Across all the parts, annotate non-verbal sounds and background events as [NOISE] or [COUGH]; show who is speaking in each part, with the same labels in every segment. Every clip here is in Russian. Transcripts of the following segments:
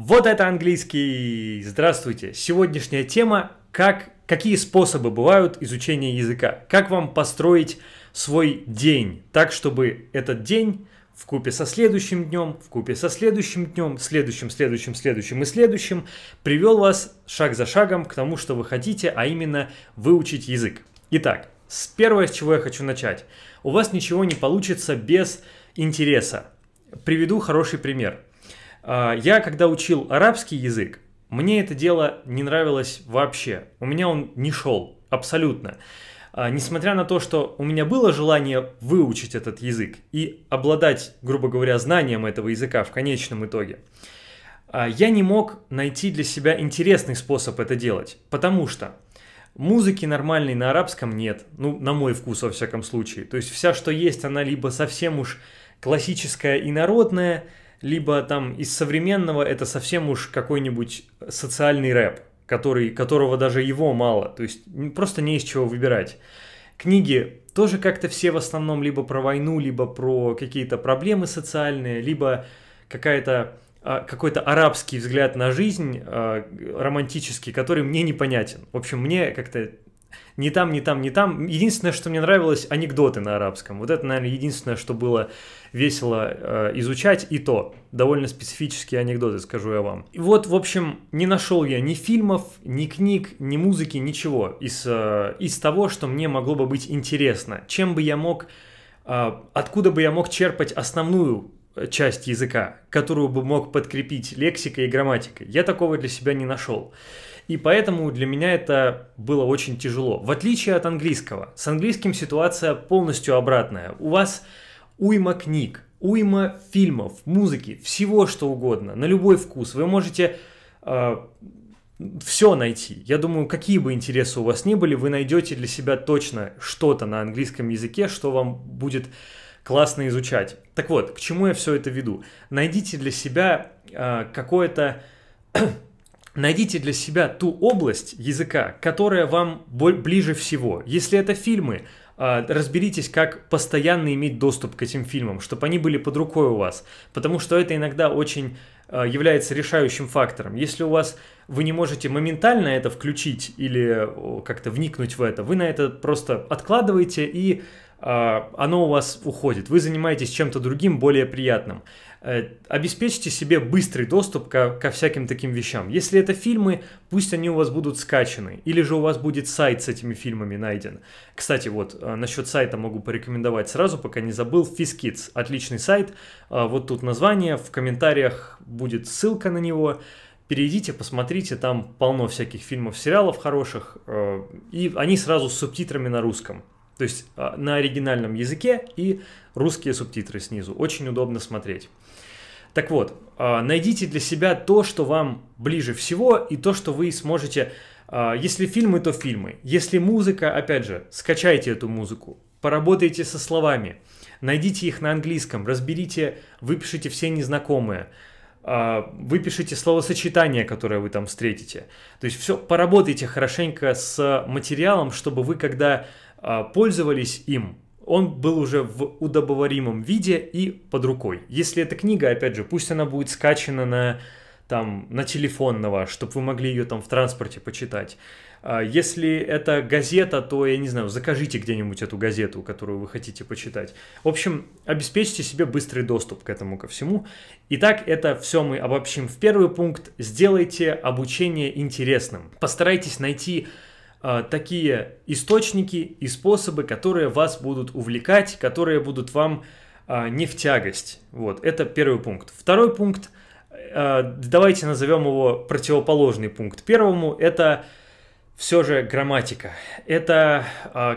Speaker 1: Вот это английский! Здравствуйте! Сегодняшняя тема – как, какие способы бывают изучения языка? Как вам построить свой день так, чтобы этот день в купе со следующим днем, в купе со следующим днем, следующим, следующим, следующим и следующим привел вас шаг за шагом к тому, что вы хотите, а именно выучить язык. Итак, с первое, с чего я хочу начать. У вас ничего не получится без интереса. Приведу хороший пример – а, я, когда учил арабский язык, мне это дело не нравилось вообще. У меня он не шел, абсолютно. А, несмотря на то, что у меня было желание выучить этот язык и обладать, грубо говоря, знанием этого языка в конечном итоге, а, я не мог найти для себя интересный способ это делать, потому что музыки нормальной на арабском нет, ну, на мой вкус, во всяком случае. То есть вся, что есть, она либо совсем уж классическая и народная – либо там из современного это совсем уж какой-нибудь социальный рэп, который, которого даже его мало, то есть просто не из чего выбирать. Книги тоже как-то все в основном либо про войну, либо про какие-то проблемы социальные, либо какая-то а, какой-то арабский взгляд на жизнь а, романтический, который мне непонятен. В общем, мне как-то не там, не там, не там. Единственное, что мне нравилось, анекдоты на арабском. Вот это, наверное, единственное, что было весело э, изучать, и то довольно специфические анекдоты, скажу я вам. И вот, в общем, не нашел я ни фильмов, ни книг, ни музыки, ничего из, э, из того, что мне могло бы быть интересно. Чем бы я мог, э, откуда бы я мог черпать основную часть языка, которую бы мог подкрепить лексикой и грамматикой. Я такого для себя не нашел. И поэтому для меня это было очень тяжело. В отличие от английского, с английским ситуация полностью обратная. У вас уйма книг, уйма фильмов, музыки, всего что угодно, на любой вкус. Вы можете э, а, все найти. Я думаю, какие бы интересы у вас ни были, вы найдете для себя точно что-то на английском языке, что вам будет классно изучать. Так вот, к чему я все это веду? Найдите для себя э, какое-то... [CLEARS THROAT] Найдите для себя ту область языка, которая вам ближе всего. Если это фильмы, а, разберитесь, как постоянно иметь доступ к этим фильмам, чтобы они были под рукой у вас, потому что это иногда очень а, является решающим фактором. Если у вас вы не можете моментально это включить или как-то вникнуть в это, вы на это просто откладываете и а, оно у вас уходит. Вы занимаетесь чем-то другим, более приятным. Э, обеспечьте себе быстрый доступ ко, ко всяким таким вещам. Если это фильмы, пусть они у вас будут скачаны, или же у вас будет сайт с этими фильмами найден. Кстати, вот э, насчет сайта могу порекомендовать сразу, пока не забыл, FizzKids, отличный сайт, а, вот тут название, в комментариях будет ссылка на него перейдите, посмотрите, там полно всяких фильмов, сериалов хороших, э, и они сразу с субтитрами на русском. То есть а, на оригинальном языке и русские субтитры снизу. Очень удобно смотреть. Так вот, а, найдите для себя то, что вам ближе всего и то, что вы сможете... А, если фильмы, то фильмы. Если музыка, опять же, скачайте эту музыку, поработайте со словами, найдите их на английском, разберите, выпишите все незнакомые, выпишите словосочетание, которое вы там встретите. То есть все, поработайте хорошенько с материалом, чтобы вы, когда а, пользовались им. Он был уже в удобоваримом виде и под рукой. Если эта книга, опять же, пусть она будет скачана на там на телефон на ваш, чтобы вы могли ее там в транспорте почитать. А, если это газета, то, я не знаю, закажите где-нибудь эту газету, которую вы хотите почитать. В общем, обеспечьте себе быстрый доступ к этому ко всему. Итак, это все мы обобщим в первый пункт. Сделайте обучение интересным. Постарайтесь найти Э, такие источники и способы, которые вас будут увлекать, которые будут вам э, не в тягость. Вот, это первый пункт. Второй пункт, э, давайте назовем его противоположный пункт первому, это все же грамматика. Это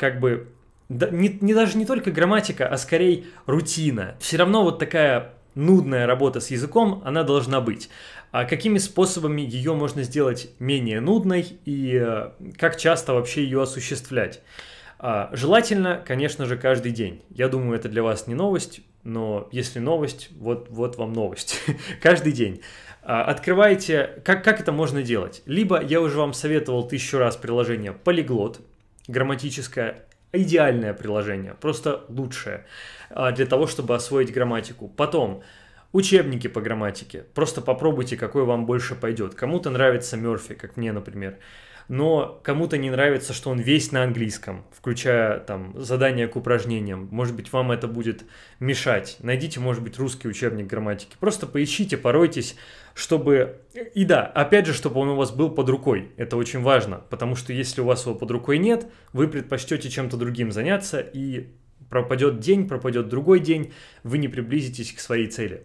Speaker 1: как бы не, не даже не только грамматика, а скорее рутина. Все равно вот такая нудная работа с языком, она должна быть. А какими способами ее можно сделать менее нудной и э, как часто вообще ее осуществлять. А, желательно, конечно же, каждый день. Я думаю, это для вас не новость, но если новость, вот, вот вам новость. [LAUGHS] каждый день. А, открывайте, как, как это можно делать. Либо я уже вам советовал тысячу раз приложение Polyglot, грамматическое, идеальное приложение, просто лучшее для того, чтобы освоить грамматику. Потом, Учебники по грамматике. Просто попробуйте, какой вам больше пойдет. Кому-то нравится Мерфи, как мне, например. Но кому-то не нравится, что он весь на английском, включая там задания к упражнениям. Может быть, вам это будет мешать. Найдите, может быть, русский учебник грамматики. Просто поищите, поройтесь, чтобы... И да, опять же, чтобы он у вас был под рукой. Это очень важно, потому что если у вас его под рукой нет, вы предпочтете чем-то другим заняться и пропадет день, пропадет другой день, вы не приблизитесь к своей цели.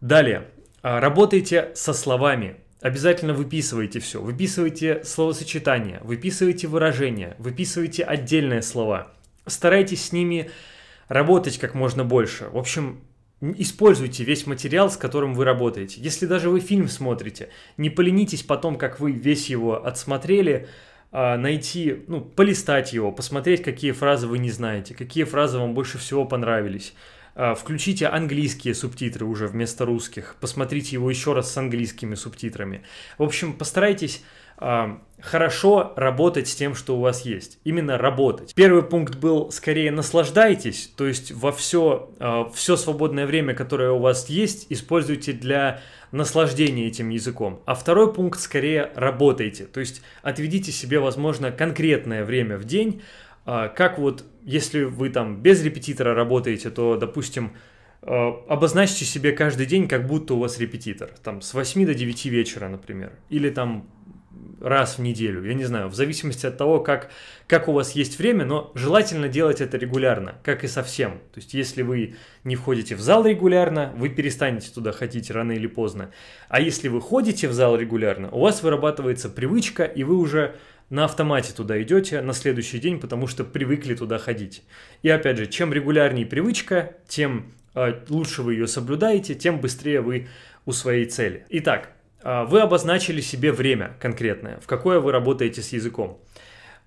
Speaker 1: Далее, а, работайте со словами. Обязательно выписывайте все. Выписывайте словосочетания, выписывайте выражения, выписывайте отдельные слова. Старайтесь с ними работать как можно больше. В общем, Используйте весь материал, с которым вы работаете. Если даже вы фильм смотрите, не поленитесь потом, как вы весь его отсмотрели, а, найти, ну, полистать его, посмотреть, какие фразы вы не знаете, какие фразы вам больше всего понравились. А, включите английские субтитры уже вместо русских. Посмотрите его еще раз с английскими субтитрами. В общем, постарайтесь а, хорошо работать с тем, что у вас есть. Именно работать. Первый пункт был скорее наслаждайтесь, то есть во все, а, все свободное время, которое у вас есть, используйте для наслаждения этим языком. А второй пункт скорее работайте, то есть отведите себе, возможно, конкретное время в день, а, как вот, если вы там без репетитора работаете, то, допустим, а, обозначьте себе каждый день, как будто у вас репетитор. Там с 8 до 9 вечера, например. Или там раз в неделю, я не знаю, в зависимости от того, как, как у вас есть время, но желательно делать это регулярно, как и со всем. То есть, если вы не входите в зал регулярно, вы перестанете туда ходить рано или поздно. А если вы ходите в зал регулярно, у вас вырабатывается привычка, и вы уже на автомате туда идете на следующий день, потому что привыкли туда ходить. И опять же, чем регулярнее привычка, тем а, лучше вы ее соблюдаете, тем быстрее вы у своей цели. Итак, а, вы обозначили себе время конкретное, в какое вы работаете с языком.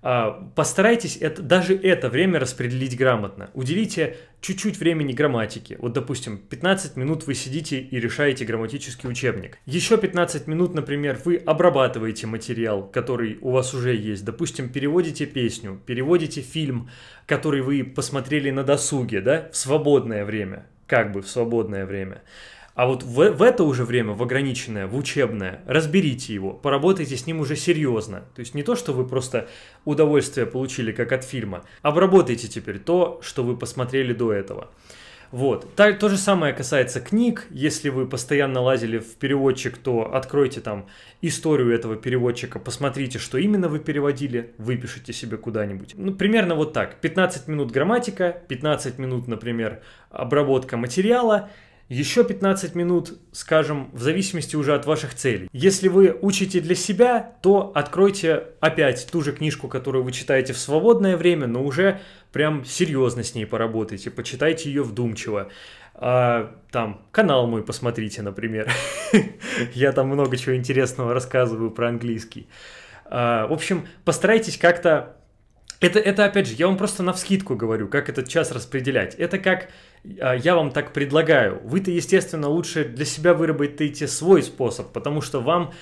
Speaker 1: А, постарайтесь это, даже это время распределить грамотно. Уделите чуть-чуть времени грамматике. Вот, допустим, 15 минут вы сидите и решаете грамматический учебник. Еще 15 минут, например, вы обрабатываете материал, который у вас уже есть. Допустим, переводите песню, переводите фильм, который вы посмотрели на досуге, да, в свободное время, как бы в свободное время. А вот в, в это уже время, в ограниченное, в учебное, разберите его, поработайте с ним уже серьезно. То есть не то, что вы просто удовольствие получили, как от фильма. Обработайте теперь то, что вы посмотрели до этого. Вот. То, то же самое касается книг. Если вы постоянно лазили в переводчик, то откройте там историю этого переводчика, посмотрите, что именно вы переводили, выпишите себе куда-нибудь. Ну, примерно вот так. 15 минут грамматика, 15 минут, например, обработка материала – еще 15 минут, скажем, в зависимости уже от ваших целей. Если вы учите для себя, то откройте опять ту же книжку, которую вы читаете в свободное время, но уже прям серьезно с ней поработайте, почитайте ее вдумчиво. А, там, канал мой посмотрите, например. [LAUGHS] Я там много чего интересного рассказываю про английский. А, в общем, постарайтесь как-то это, это, опять же, я вам просто навскидку говорю, как этот час распределять. Это как э, я вам так предлагаю. Вы-то, естественно, лучше для себя выработаете свой способ, потому что вам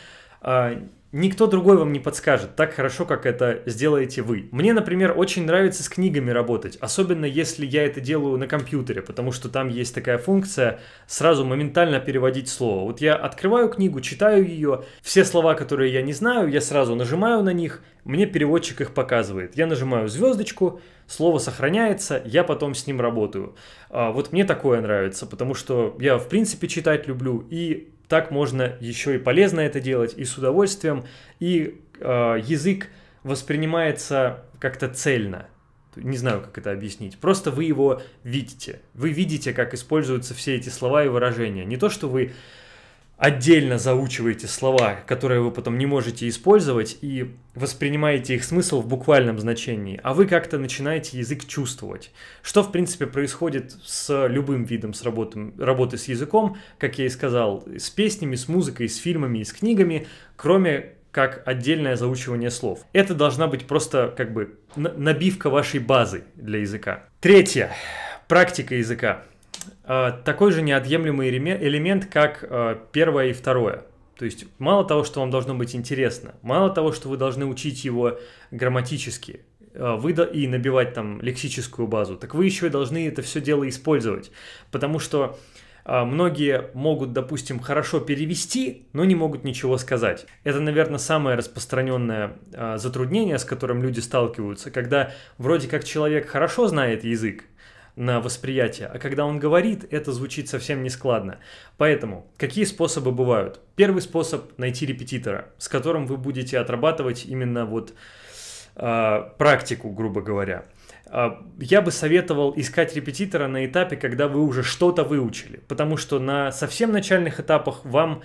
Speaker 1: э, никто другой вам не подскажет так хорошо, как это сделаете вы. Мне, например, очень нравится с книгами работать, особенно если я это делаю на компьютере, потому что там есть такая функция сразу моментально переводить слово. Вот я открываю книгу, читаю ее, все слова, которые я не знаю, я сразу нажимаю на них, мне переводчик их показывает. Я нажимаю звездочку, слово сохраняется, я потом с ним работаю. А, вот мне такое нравится, потому что я в принципе читать люблю и так можно еще и полезно это делать, и с удовольствием, и э, язык воспринимается как-то цельно. Не знаю, как это объяснить. Просто вы его видите. Вы видите, как используются все эти слова и выражения. Не то, что вы отдельно заучиваете слова, которые вы потом не можете использовать, и воспринимаете их смысл в буквальном значении, а вы как-то начинаете язык чувствовать. Что, в принципе, происходит с любым видом с работы, работы с языком, как я и сказал, с песнями, с музыкой, с фильмами и с книгами, кроме как отдельное заучивание слов. Это должна быть просто как бы набивка вашей базы для языка. Третье. Практика языка. А, такой же неотъемлемый элемент, как а, первое и второе. То есть мало того, что вам должно быть интересно, мало того, что вы должны учить его грамматически а, вы и набивать там лексическую базу, так вы еще и должны это все дело использовать, потому что многие могут, допустим, хорошо перевести, но не могут ничего сказать. Это, наверное, самое распространенное затруднение, с которым люди сталкиваются, когда вроде как человек хорошо знает язык, на восприятие, а когда он говорит, это звучит совсем нескладно. Поэтому какие способы бывают? Первый способ – найти репетитора, с которым вы будете отрабатывать именно вот э, практику, грубо говоря. А, я бы советовал искать репетитора на этапе, когда вы уже что-то выучили, потому что на совсем начальных этапах вам,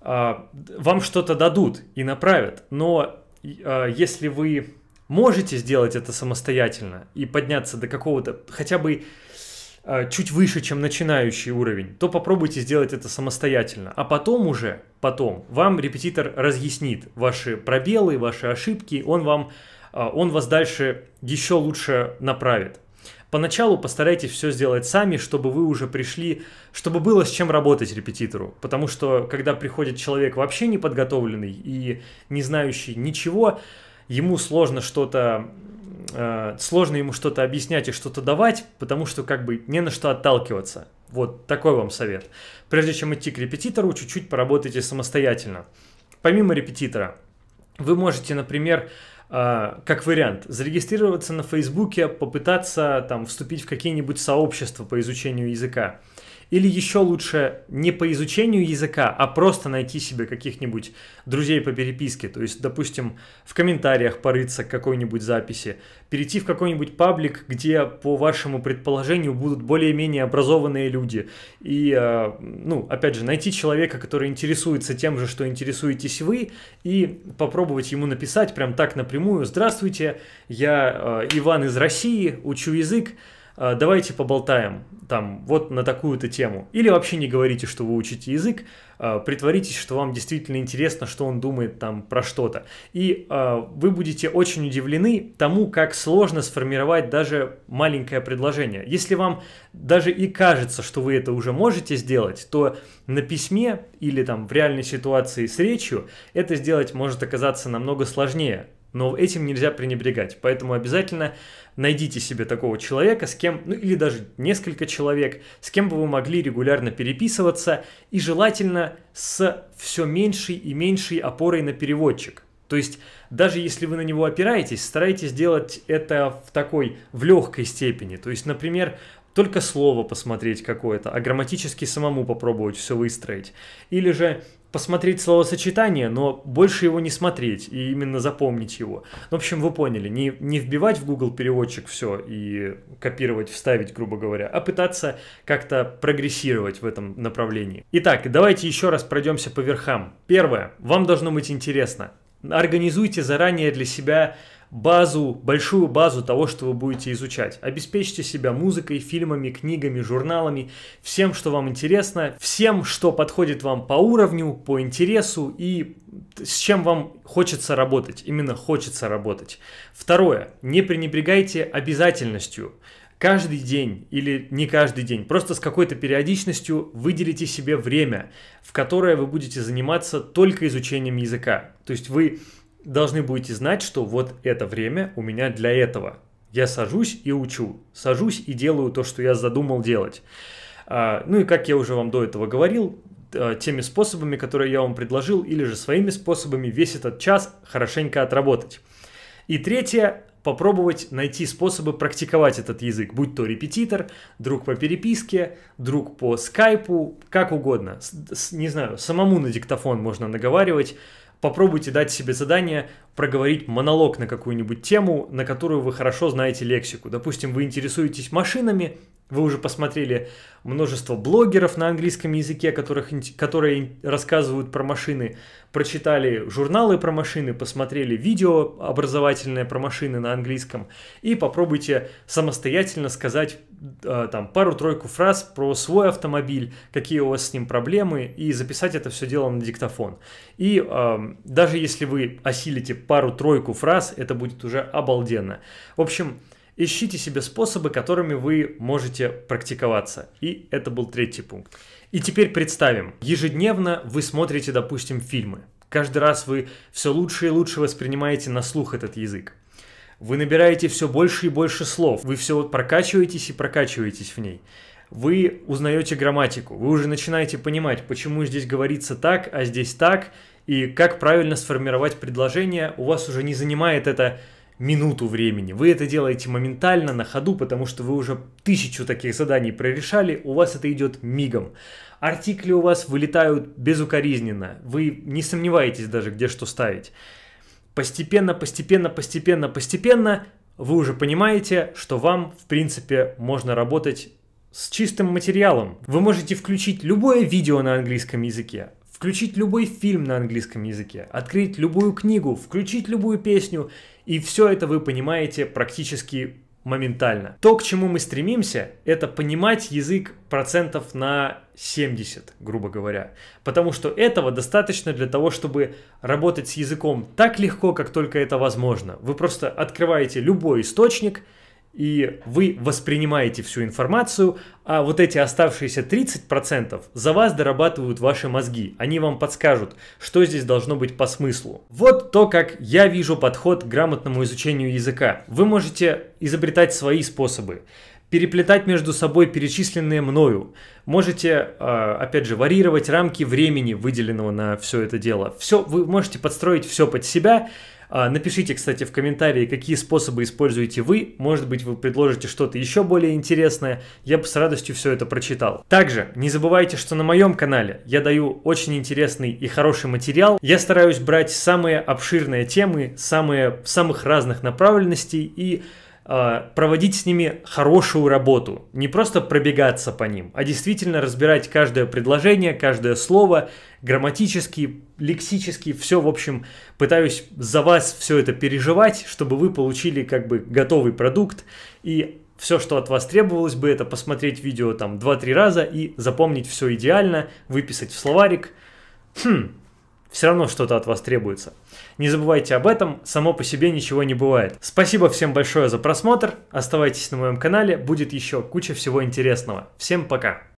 Speaker 1: а, вам что-то дадут и направят, но если вы можете сделать это самостоятельно и подняться до какого-то хотя бы а, чуть выше, чем начинающий уровень, то попробуйте сделать это самостоятельно. А потом уже, потом, вам репетитор разъяснит ваши пробелы, ваши ошибки, он, вам, а, он вас дальше еще лучше направит. Поначалу постарайтесь все сделать сами, чтобы вы уже пришли, чтобы было с чем работать репетитору. Потому что, когда приходит человек вообще неподготовленный и не знающий ничего, ему сложно что-то э, сложно ему что-то объяснять и что-то давать, потому что как бы не на что отталкиваться. Вот такой вам совет. Прежде чем идти к репетитору, чуть-чуть поработайте самостоятельно. Помимо репетитора, вы можете, например, э, как вариант, зарегистрироваться на Фейсбуке, попытаться там вступить в какие-нибудь сообщества по изучению языка. Или еще лучше не по изучению языка, а просто найти себе каких-нибудь друзей по переписке. То есть, допустим, в комментариях порыться к какой-нибудь записи, перейти в какой-нибудь паблик, где, по вашему предположению, будут более-менее образованные люди. И, э, ну, опять же, найти человека, который интересуется тем же, что интересуетесь вы, и попробовать ему написать прям так напрямую «Здравствуйте, я э, Иван из России, учу язык, «А, давайте поболтаем там вот на такую-то тему. Или вообще не говорите, что вы учите язык, а, притворитесь, что вам действительно интересно, что он думает там про что-то. И а, вы будете очень удивлены тому, как сложно сформировать даже маленькое предложение. Если вам даже и кажется, что вы это уже можете сделать, то на письме или там в реальной ситуации с речью это сделать может оказаться намного сложнее. Но этим нельзя пренебрегать. Поэтому обязательно найдите себе такого человека, с кем, ну или даже несколько человек, с кем бы вы могли регулярно переписываться и желательно с все меньшей и меньшей опорой на переводчик. То есть даже если вы на него опираетесь, старайтесь делать это в такой, в легкой степени. То есть, например, только слово посмотреть какое-то, а грамматически самому попробовать все выстроить. Или же посмотреть словосочетание, но больше его не смотреть и именно запомнить его. В общем, вы поняли, не, не вбивать в Google переводчик все и копировать, вставить, грубо говоря, а пытаться как-то прогрессировать в этом направлении. Итак, давайте еще раз пройдемся по верхам. Первое, вам должно быть интересно. Организуйте заранее для себя базу, большую базу того, что вы будете изучать. Обеспечьте себя музыкой, фильмами, книгами, журналами, всем, что вам интересно, всем, что подходит вам по уровню, по интересу и с чем вам хочется работать, именно хочется работать. Второе, не пренебрегайте обязательностью каждый день или не каждый день, просто с какой-то периодичностью выделите себе время, в которое вы будете заниматься только изучением языка. То есть вы должны будете знать, что вот это время у меня для этого. Я сажусь и учу, сажусь и делаю то, что я задумал делать. А, ну и как я уже вам до этого говорил, а, теми способами, которые я вам предложил, или же своими способами весь этот час хорошенько отработать. И третье, попробовать найти способы практиковать этот язык, будь то репетитор, друг по переписке, друг по скайпу, как угодно. С, не знаю, самому на диктофон можно наговаривать, попробуйте дать себе задание проговорить монолог на какую-нибудь тему, на которую вы хорошо знаете лексику. Допустим, вы интересуетесь машинами, вы уже посмотрели множество блогеров на английском языке, которых, которые рассказывают про машины, прочитали журналы про машины, посмотрели видео образовательное про машины на английском и попробуйте самостоятельно сказать Э, там пару-тройку фраз про свой автомобиль, какие у вас с ним проблемы, и записать это все дело на диктофон. И э, даже если вы осилите пару-тройку фраз, это будет уже обалденно. В общем, ищите себе способы, которыми вы можете практиковаться. И это был третий пункт. И теперь представим, ежедневно вы смотрите, допустим, фильмы. Каждый раз вы все лучше и лучше воспринимаете на слух этот язык. Вы набираете все больше и больше слов. Вы все вот прокачиваетесь и прокачиваетесь в ней. Вы узнаете грамматику. Вы уже начинаете понимать, почему здесь говорится так, а здесь так. И как правильно сформировать предложение. У вас уже не занимает это минуту времени. Вы это делаете моментально, на ходу, потому что вы уже тысячу таких заданий прорешали, у вас это идет мигом. Артикли у вас вылетают безукоризненно, вы не сомневаетесь даже, где что ставить постепенно, постепенно, постепенно, постепенно вы уже понимаете, что вам, в принципе, можно работать с чистым материалом. Вы можете включить любое видео на английском языке, включить любой фильм на английском языке, открыть любую книгу, включить любую песню, и все это вы понимаете практически моментально. То, к чему мы стремимся, это понимать язык процентов на 70, грубо говоря. Потому что этого достаточно для того, чтобы работать с языком так легко, как только это возможно. Вы просто открываете любой источник – и вы воспринимаете всю информацию, а вот эти оставшиеся 30% за вас дорабатывают ваши мозги. Они вам подскажут, что здесь должно быть по смыслу. Вот то, как я вижу подход к грамотному изучению языка. Вы можете изобретать свои способы переплетать между собой перечисленные мною. Можете, а, опять же, варьировать рамки времени, выделенного на все это дело. Все, вы можете подстроить все под себя, а, напишите, кстати, в комментарии, какие способы используете вы. Может быть, вы предложите что-то еще более интересное. Я бы с радостью все это прочитал. Также не забывайте, что на моем канале я даю очень интересный и хороший материал. Я стараюсь брать самые обширные темы, самые самых разных направленностей и Э, проводить с ними хорошую работу, не просто пробегаться по ним, а действительно разбирать каждое предложение, каждое слово, грамматически, лексически, все, в общем, пытаюсь за вас все это переживать, чтобы вы получили как бы готовый продукт и все, что от вас требовалось бы, это посмотреть видео там 2-3 раза и запомнить все идеально, выписать в словарик. Хм, все равно что-то от вас требуется. Не забывайте об этом, само по себе ничего не бывает. Спасибо всем большое за просмотр, оставайтесь на моем канале, будет еще куча всего интересного. Всем пока!